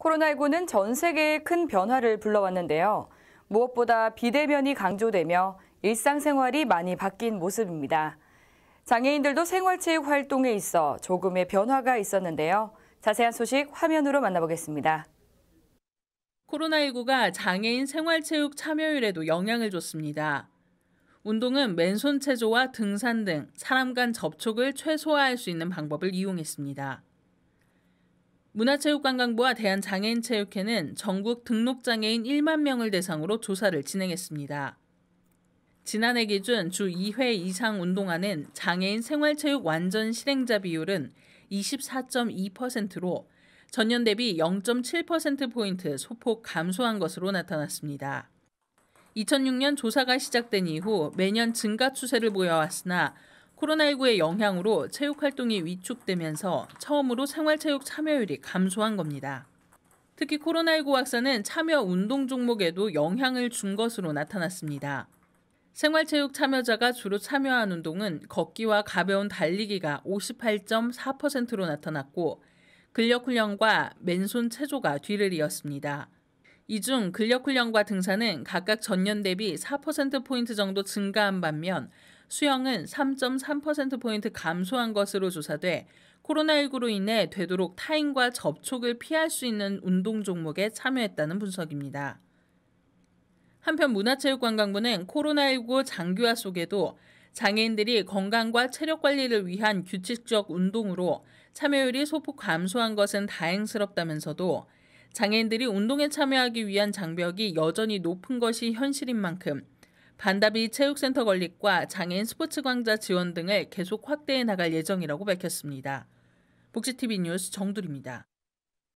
코로나19는 전 세계에 큰 변화를 불러왔는데요. 무엇보다 비대면이 강조되며 일상생활이 많이 바뀐 모습입니다. 장애인들도 생활체육 활동에 있어 조금의 변화가 있었는데요. 자세한 소식 화면으로 만나보겠습니다. 코로나19가 장애인 생활체육 참여율에도 영향을 줬습니다. 운동은 맨손 체조와 등산 등 사람 간 접촉을 최소화할 수 있는 방법을 이용했습니다. 문화체육관광부와 대한장애인체육회는 전국 등록장애인 1만 명을 대상으로 조사를 진행했습니다. 지난해 기준 주 2회 이상 운동하는 장애인 생활체육 완전 실행자 비율은 24.2%로 전년 대비 0.7%포인트 소폭 감소한 것으로 나타났습니다. 2006년 조사가 시작된 이후 매년 증가 추세를 보여왔으나 코로나19의 영향으로 체육 활동이 위축되면서 처음으로 생활체육 참여율이 감소한 겁니다. 특히 코로나19 확산은 참여 운동 종목에도 영향을 준 것으로 나타났습니다. 생활체육 참여자가 주로 참여한 운동은 걷기와 가벼운 달리기가 58.4%로 나타났고 근력훈련과 맨손 체조가 뒤를 이었습니다. 이 중 근력훈련과 등산은 각각 전년 대비 4%포인트 정도 증가한 반면 수영은 3.3%포인트 감소한 것으로 조사돼 코로나19로 인해 되도록 타인과 접촉을 피할 수 있는 운동 종목에 참여했다는 분석입니다. 한편 문화체육관광부는 코로나19 장기화 속에도 장애인들이 건강과 체력 관리를 위한 규칙적 운동으로 참여율이 소폭 감소한 것은 다행스럽다면서도 장애인들이 운동에 참여하기 위한 장벽이 여전히 높은 것이 현실인 만큼 반다비 체육센터 건립과 장애인 스포츠 강좌 지원 등을 계속 확대해 나갈 예정이라고 밝혔습니다. 복지TV 뉴스 정두리입니다.